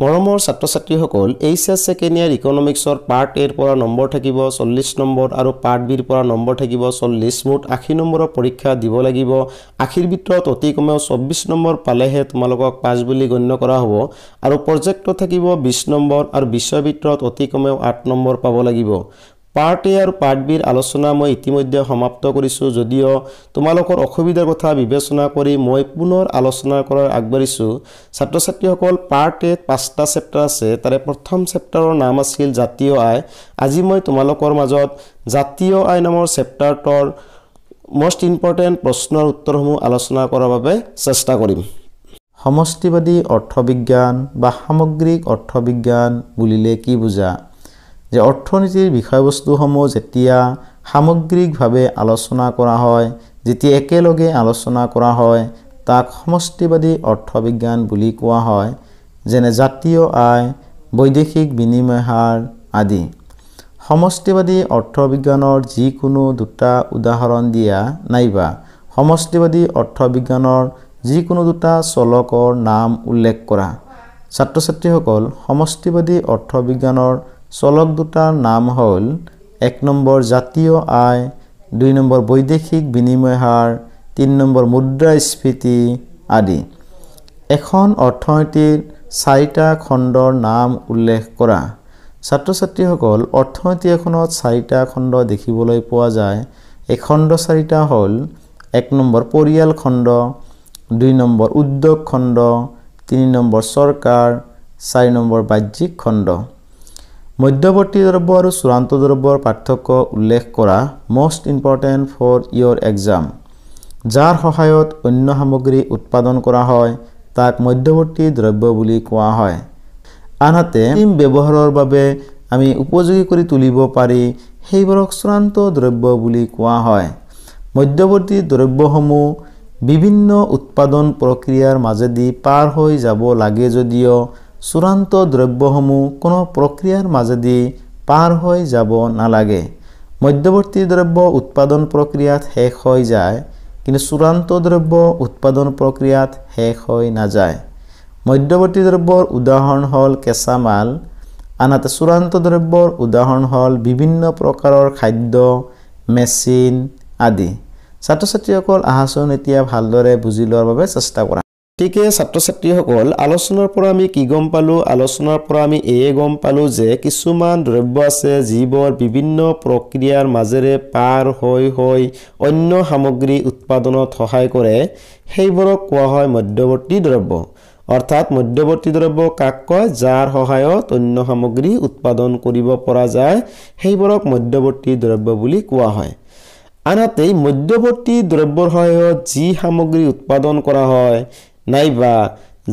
মৰমৰ ছাত্ৰ ছাত্ৰীসকল এইচ এছ ছেকেণ্ড ইয়াৰ ইকনমিক্সৰ পাৰ্ট এৰ পৰা নম্বৰ থাকিব চল্লিছ নম্বৰ আৰু পাৰ্ট বিৰ পৰা নম্বৰ থাকিব চল্লিছ মুঠ আশী নম্বৰৰ পৰীক্ষা দিব লাগিব আশীৰ ভিতৰত অতি কমেও চৌব্বিছ নম্বৰ পালেহে তোমালোকক পাছ বুলি গণ্য কৰা হ'ব আৰু প্ৰজেক্টত থাকিব বিছ নম্বৰ আৰু বিশ্ব ভিতৰত অতি কমেও আঠ নম্বৰ পাব লাগিব পাৰ্ট এ আৰু পাৰ্ট বিৰ আলোচনা মই ইতিমধ্যে সমাপ্ত কৰিছোঁ যদিও তোমালোকৰ অসুবিধাৰ কথা বিবেচনা কৰি মই পুনৰ আলোচনা কৰাৰ আগবাঢ়িছোঁ ছাত্ৰ ছাত্ৰীসকল পাৰ্ট এত পাঁচটা চেপ্টাৰ আছে তাৰে প্ৰথম চেপ্টাৰৰ নাম আছিল জাতীয় আয় আজি মই তোমালোকৰ মাজত জাতীয় আয় নামৰ চেপ্টাৰটোৰ মষ্ট ইম্পৰ্টেণ্ট প্ৰশ্নৰ উত্তৰসমূহ আলোচনা কৰাৰ বাবে চেষ্টা কৰিম সমষ্টিবাদী অৰ্থবিজ্ঞান বা সামগ্ৰিক অৰ্থবিজ্ঞান বুলিলে কি বুজা যে অৰ্থনীতিৰ বিষয়বস্তুসমূহ যেতিয়া সামগ্ৰিকভাৱে আলোচনা কৰা হয় যেতিয়া একেলগে আলোচনা কৰা হয় তাক সমষ্টিবাদী অৰ্থবিজ্ঞান বুলি কোৱা হয় যেনে জাতীয় আয় বৈদেশিক বিনিময় হাৰ আদি সমষ্টিবাদী অৰ্থবিজ্ঞানৰ যিকোনো দুটা উদাহৰণ দিয়া নাইবা সমষ্টিবাদী অৰ্থবিজ্ঞানৰ যিকোনো দুটা চলকৰ নাম উল্লেখ কৰা ছাত্ৰ ছাত্ৰীসকল সমষ্টিবাদী অৰ্থবিজ্ঞানৰ চলক দুটাৰ নাম হ'ল এক নম্বৰ জাতীয় আয় দুই নম্বৰ বৈদেশিক বিনিময় হাৰ তিনি নম্বৰ মুদ্ৰাস্ফীতি আদি এখন অৰ্থনীতিৰ চাৰিটা খণ্ডৰ নাম উল্লেখ কৰা ছাত্ৰ ছাত্ৰীসকল অৰ্থনীতি এখনত চাৰিটা খণ্ড দেখিবলৈ পোৱা যায় এই খণ্ড চাৰিটা হ'ল এক নম্বৰ পৰিয়াল খণ্ড দুই নম্বৰ উদ্যোগ খণ্ড তিনি নম্বৰ চৰকাৰ চাৰি নম্বৰ বাহ্যিক খণ্ড মধ্যৱৰ্তী দ্ৰব্য আৰু চূড়ান্ত দ্ৰব্যৰ পাৰ্থক্য উল্লেখ কৰা most important for your exam যাৰ সহায়ত অন্য সামগ্ৰী উৎপাদন কৰা হয় তাক মধ্যৱৰ্তী দ্ৰব্য বুলি কোৱা হয় আনহাতে ক্ৰীম ব্যৱহাৰৰ বাবে আমি উপযোগী কৰি তুলিব পাৰি সেইবোৰক চূড়ান্ত দ্ৰব্য বুলি কোৱা হয় মধ্যৱৰ্তী দ্ৰব্যসমূহ বিভিন্ন উৎপাদন প্ৰক্ৰিয়াৰ মাজেদি পাৰ হৈ যাব লাগে যদিও চূড়ান্ত দ্ৰব্যসমূহ কোনো প্ৰক্ৰিয়াৰ মাজেদি পাৰ হৈ যাব নালাগে মধ্যৱৰ্তী দ্ৰব্য উৎপাদন প্ৰক্ৰিয়াত শেষ হৈ যায় কিন্তু চূড়ান্ত দ্ৰব্য উৎপাদন প্ৰক্ৰিয়াত শেষ হৈ নাযায় মধ্যৱৰ্তী দ্ৰব্যৰ উদাহৰণ হ'ল কেঁচা মাল আনহাতে চূড়ান্ত দ্ৰব্যৰ উদাহৰণ হ'ল বিভিন্ন প্ৰকাৰৰ খাদ্য মেচিন আদি ছাত্ৰ ছাত্ৰীসকল আহাচোন এতিয়া ভালদৰে বুজি লোৱাৰ বাবে চেষ্টা কৰা গতিকে ছাত্ৰ ছাত্ৰীসকল আলোচনাৰ পৰা আমি কি গম পালোঁ আলোচনাৰ পৰা আমি এয়ে গম পালোঁ যে কিছুমান দ্ৰব্য আছে যিবোৰ বিভিন্ন প্ৰক্ৰিয়াৰ মাজেৰে পাৰ হৈ হৈ অন্য সামগ্ৰী উৎপাদনত সহায় কৰে সেইবোৰক কোৱা হয় মধ্যৱৰ্তী দ্ৰব্য অৰ্থাৎ মধ্যৱৰ্তী দ্ৰব্য কাক কয় যাৰ সহায়ত অন্য সামগ্ৰী উৎপাদন কৰিব পৰা যায় সেইবোৰক মধ্যৱৰ্তী দ্ৰব্য বুলি কোৱা হয় আনহাতে মধ্যৱৰ্তী দ্ৰব্যৰ সহায়ত যি সামগ্ৰী উৎপাদন কৰা হয় নাইবা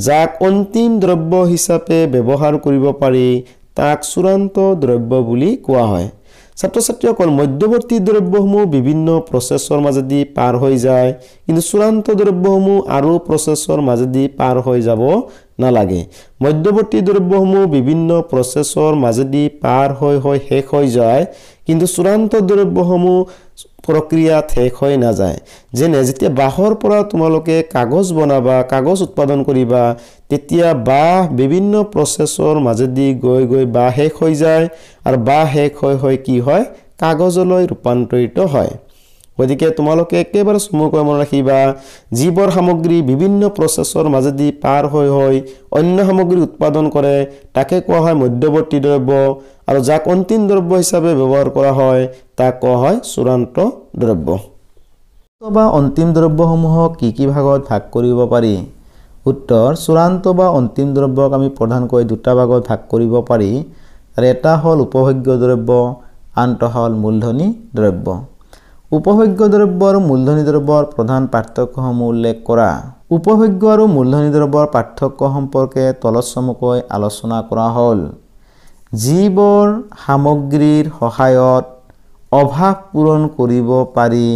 যাক অন্তিম দ্ৰব্য হিচাপে ব্যৱহাৰ কৰিব পাৰি তাক চূড়ান্ত দ্ৰব্য বুলি কোৱা হয় ছাত্ৰ ছাত্ৰীসকল মধ্যৱৰ্তী দ্ৰব্যসমূহ বিভিন্ন প্ৰচেছৰ মাজেদি পাৰ হৈ যায় কিন্তু চূড়ান্ত দ্ৰব্যসমূহ আৰু প্ৰচেছৰ মাজেদি পাৰ হৈ যাব নালাগে মধ্যৱৰ্তী দ্ৰব্যসমূহ বিভিন্ন প্ৰচেছৰ মাজেদি পাৰ হৈ হৈ শেষ হৈ যায় কিন্তু চূড়ান্ত দ্ৰব্যসমূহ প্ৰক্ৰিয়া শেষ হৈ নাযায় যেনে যেতিয়া বাঁহৰ পৰা তোমালোকে কাগজ বনাবা কাগজ উৎপাদন কৰিবা তেতিয়া বাঁহ বিভিন্ন প্ৰচেছৰ মাজেদি গৈ গৈ বাঁহ শেষ হৈ যায় আৰু বাঁহ শেষ হৈ হৈ কি হয় কাগজলৈ ৰূপান্তৰিত হয় গতিকে তোমালোকে একেবাৰে চমুকৈ মনত ৰাখিবা যিবোৰ সামগ্ৰী বিভিন্ন প্ৰচেছৰ মাজেদি পাৰ হৈ হৈ অন্য সামগ্ৰী উৎপাদন কৰে তাকে কোৱা হয় মধ্যৱৰ্তী দ্ৰব্য আৰু যাক অন্তিম দ্ৰব্য হিচাপে ব্যৱহাৰ কৰা হয় তাক কোৱা হয় চূড়ান্ত দ্ৰব্য বা অন্তিম দ্ৰব্যসমূহক কি কি ভাগত ভাগ কৰিব পাৰি উত্তৰ চূড়ান্ত বা অন্তিম দ্ৰব্যক আমি প্ৰধানকৈ দুটা ভাগত ভাগ কৰিব পাৰি তাৰে এটা হ'ল উপভোগ্য দ্ৰব্য আনটো হ'ল মূলধনী দ্ৰব্য উপভোগ্য দ্ৰব্যৰ মূলধনী দ্ৰব্যৰ প্ৰধান পাৰ্থক্যসমূহ উল্লেখ কৰা উপভোগ্য আৰু মূলধনী দ্ৰব্যৰ পাৰ্থক্য সম্পৰ্কে তলচমকৈ আলোচনা কৰা হ'ল যিবোৰ সামগ্ৰীৰ সহায়ত অভাৱ পূৰণ কৰিব পাৰি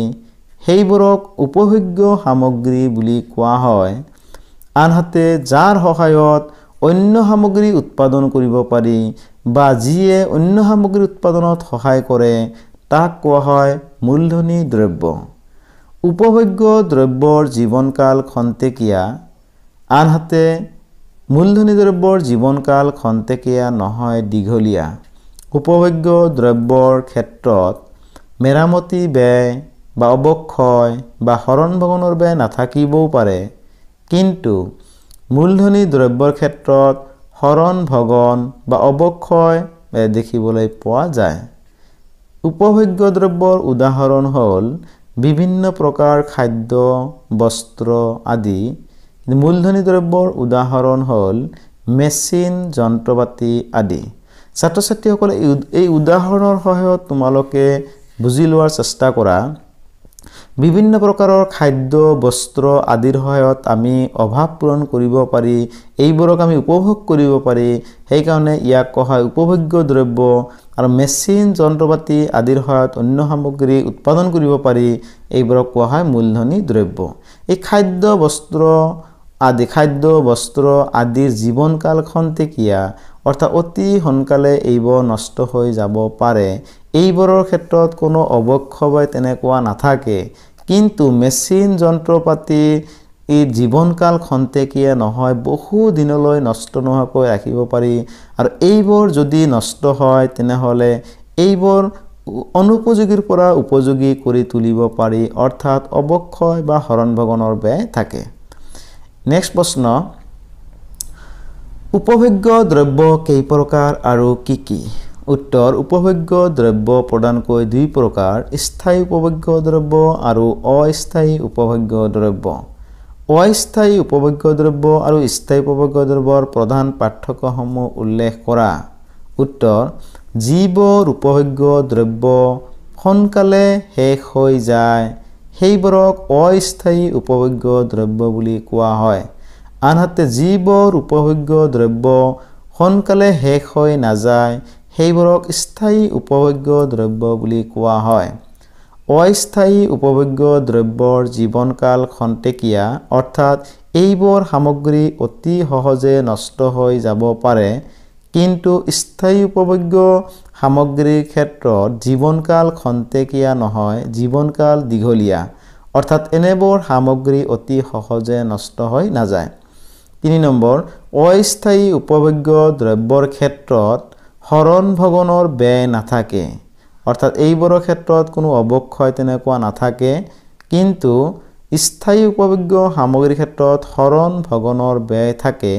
সেইবোৰক উপভোগ্য সামগ্ৰী বুলি কোৱা হয় আনহাতে যাৰ সহায়ত অন্য সামগ্ৰী উৎপাদন কৰিব পাৰি বা যিয়ে অন্য সামগ্ৰী উৎপাদনত সহায় কৰে তাক কোৱা হয় মূলধনী দ্ৰব্য উপভোগ্য দ্ৰব্যৰ জীৱনকাল খন্তেকীয়া আনহাতে মূলধনী দ্ৰব্যৰ জীৱনকাল খন্তেকীয়া নহয় দীঘলীয়া উপভোগ্য দ্ৰব্যৰ ক্ষেত্ৰত মেৰামতি ব্যয় বা অৱক্ষয় বা শৰণ ভগণৰ ব্যয় নাথাকিবও পাৰে কিন্তু মূলধনী দ্ৰব্যৰ ক্ষেত্ৰত শৰণ ভগন বা অৱক্ষয় দেখিবলৈ পোৱা যায় উপভোগ্য দ্ৰব্যৰ উদাহৰণ হ'ল বিভিন্ন প্ৰকাৰ খাদ্য বস্ত্ৰ আদি মূলধনী দ্ৰব্যৰ উদাহৰণ হ'ল মেচিন যন্ত্ৰ পাতি আদি ছাত্ৰ ছাত্ৰীসকলে এই উদাহৰণৰ সহায়ত তোমালোকে বুজি লোৱাৰ চেষ্টা কৰা বিভিন্ন প্ৰকাৰৰ খাদ্য বস্ত্ৰ আদিৰ সহায়ত আমি অভাৱ পূৰণ কৰিব পাৰি এইবোৰক আমি উপভোগ কৰিব পাৰি সেইকাৰণে ইয়াক কোৱা হয় উপভোগ্য দ্ৰব্য আৰু মেচিন যন্ত্ৰপাতি আদিৰ সহায়ত অন্য সামগ্ৰী উৎপাদন কৰিব পাৰি এইবোৰক কোৱা হয় মূলধনী দ্ৰব্য এই খাদ্য বস্ত্ৰ আদি খাদ্য বস্ত্ৰ আদিৰ জীৱনকালখন তেতিয়া অৰ্থাৎ অতি সোনকালে এইবোৰ নষ্ট হৈ যাব পাৰে এইবোৰৰ ক্ষেত্ৰত কোনো অৱক্ষয় তেনেকুৱা নাথাকে কিন্তু মেচিন যন্ত্ৰপাতি এই জীৱনকাল খন্তেকীয়া নহয় বহুদিনলৈ নষ্ট নোহোৱাকৈ ৰাখিব পাৰি আৰু এইবোৰ যদি নষ্ট হয় তেনেহ'লে এইবোৰ অনুপযোগীৰ পৰা উপযোগী কৰি তুলিব পাৰি অৰ্থাৎ অৱক্ষয় বা হৰণ ভগনৰ ব্যয় থাকে নেক্সট প্ৰশ্ন উপভোগ্য দ্ৰব্য কেইপ্ৰকাৰ আৰু কি কি উত্তৰ উপভোগ্য দ্ৰব্য প্ৰদানকৈ দুই প্ৰকাৰ স্থায়ী উপভোগ্য দ্ৰব্য আৰু অস্থায়ী উপভোগ্য দ্ৰব্য অস্থায়ী উপভোগ্য দ্ৰব্য আৰু স্থায়ী উপভোগ্য দ্ৰব্যৰ প্ৰধান পাৰ্থক্যসমূহ উল্লেখ কৰা উত্তৰ যিবোৰ উপভোগ্য দ্ৰব্য সোনকালে শেষ হৈ যায় সেইবোৰক অস্থায়ী উপভোগ্য দ্ৰব্য বুলি কোৱা হয় আনহাতে যিবোৰ উপভোগ্য দ্ৰব্য সোনকালে শেষ হৈ নাযায় সেইবোৰক স্থায়ী উপভোগ্য দ্ৰব্য বুলি কোৱা হয় অস্থায়ী উপভোগ্য দ্ৰব্যৰ জীৱনকাল খন্তেকীয়া অৰ্থাৎ এইবোৰ সামগ্ৰী অতি সহজে নষ্ট হৈ যাব পাৰে কিন্তু স্থায়ী উপভোগ্য সামগ্ৰীৰ ক্ষেত্ৰত জীৱনকাল খন্তেকীয়া নহয় জীৱনকাল দীঘলীয়া অৰ্থাৎ এনেবোৰ সামগ্ৰী অতি সহজে নষ্ট হৈ নাযায় তিনি নম্বৰ অস্থায়ী উপভোগ্য দ্ৰব্যৰ ক্ষেত্ৰত শৰণ ভগনৰ ব্যয় নাথাকে অৰ্থাৎ এইবোৰৰ ক্ষেত্ৰত কোনো অৱক্ষয় তেনেকুৱা নাথাকে কিন্তু স্থায়ী উপভোগ্য সামগ্ৰীৰ ক্ষেত্ৰত শৰণ ভগনৰ ব্যয় থাকে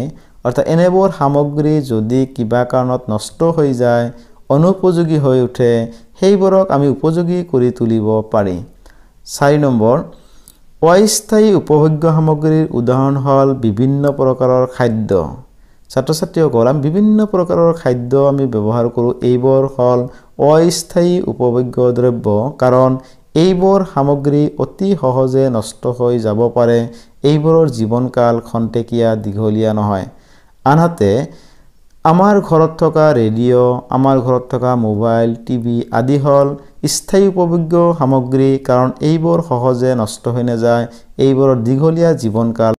অৰ্থাৎ এনেবোৰ সামগ্ৰী যদি কিবা কাৰণত নষ্ট হৈ যায় অনুপযোগী হৈ উঠে সেইবোৰক আমি উপযোগী কৰি তুলিব পাৰি চাৰি নম্বৰ অস্থায়ী উপভোগ্য সামগ্ৰীৰ উদাহৰণ হ'ল বিভিন্ন প্ৰকাৰৰ খাদ্য ছাত্ৰ ছাত্ৰীসকল আমি বিভিন্ন প্ৰকাৰৰ খাদ্য আমি ব্যৱহাৰ কৰোঁ এইবোৰ হ'ল অস্থায়ী উপভোগ্য দ্ৰব্য কাৰণ এইবোৰ সামগ্ৰী অতি সহজে নষ্ট হৈ যাব পাৰে এইবোৰৰ জীৱনকাল খন্তেকীয়া দীঘলীয়া নহয় আনহাতে আমাৰ ঘৰত থকা ৰেডিঅ' আমাৰ ঘৰত থকা মোবাইল টিভি আদি হ'ল স্থায়ী উপভোগ্য সামগ্ৰী কাৰণ এইবোৰ সহজে নষ্ট হৈ নাযায় এইবোৰৰ দীঘলীয়া জীৱনকাল